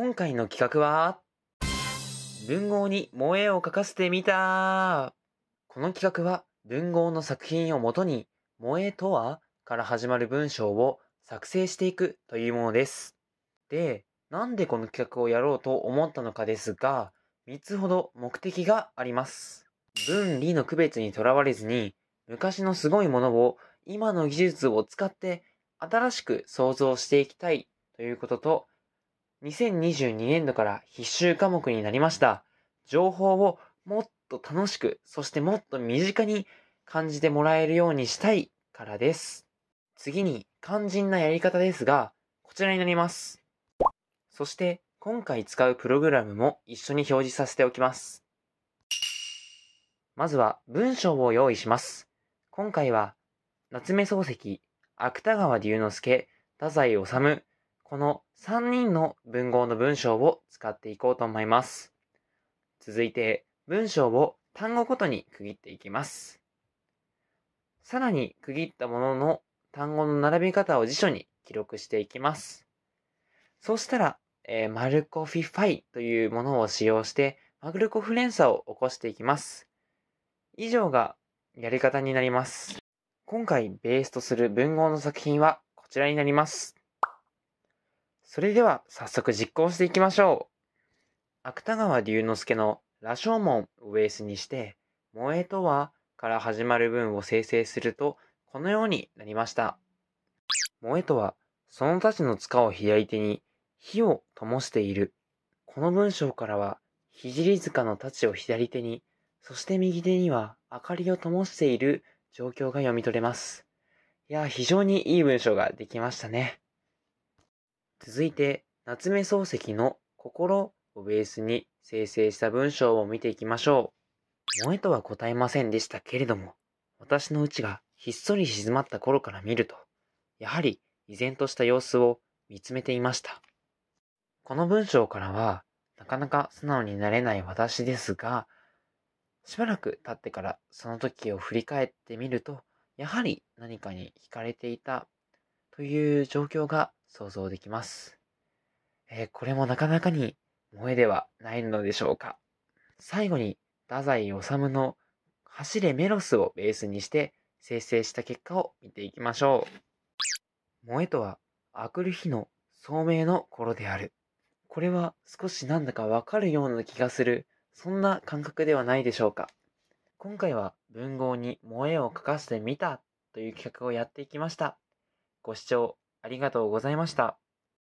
今回の企画は、文豪に萌えを書かせてみたこの企画は文豪の作品をもとに、萌えとはから始まる文章を作成していくというものです。で、なんでこの企画をやろうと思ったのかですが、3つほど目的があります。文理の区別にとらわれずに、昔のすごいものを今の技術を使って新しく想像していきたいということと、2022年度から必修科目になりました。情報をもっと楽しく、そしてもっと身近に感じてもらえるようにしたいからです。次に肝心なやり方ですが、こちらになります。そして今回使うプログラムも一緒に表示させておきます。まずは文章を用意します。今回は夏目漱石、芥川龍之介、太宰治、この3人の文豪の文章を使っていこうと思います。続いて文章を単語ごとに区切っていきます。さらに区切ったものの単語の並び方を辞書に記録していきます。そうしたら、えー、マルコフィファイというものを使用してマグルコフレンサを起こしていきます。以上がやり方になります。今回ベースとする文豪の作品はこちらになります。それでは早速実行していきましょう。芥川龍之介の羅生門をベースにして、萌えとはから始まる文を生成すると、このようになりました。萌えとは、その太刀の塚を左手に火を灯している。この文章からは、肘塚の太刀を左手に、そして右手には明かりを灯している状況が読み取れます。いや、非常にいい文章ができましたね。続いて、夏目漱石の心をベースに生成した文章を見ていきましょう。萌えとは答えませんでしたけれども、私のうちがひっそり静まった頃から見ると、やはり依然とした様子を見つめていました。この文章からは、なかなか素直になれない私ですが、しばらく経ってからその時を振り返ってみると、やはり何かに惹かれていたという状況が想像できます。えー、これもなかなかに萌えではないのでしょうか。最後に、太宰治の走れメロスをベースにして生成した結果を見ていきましょう。萌えとは、あくる日の聡明の頃である。これは少しなんだかわかるような気がする、そんな感覚ではないでしょうか。今回は文豪に萌えを書かせてみたという企画をやっていきました。ご視聴ありがとうございました。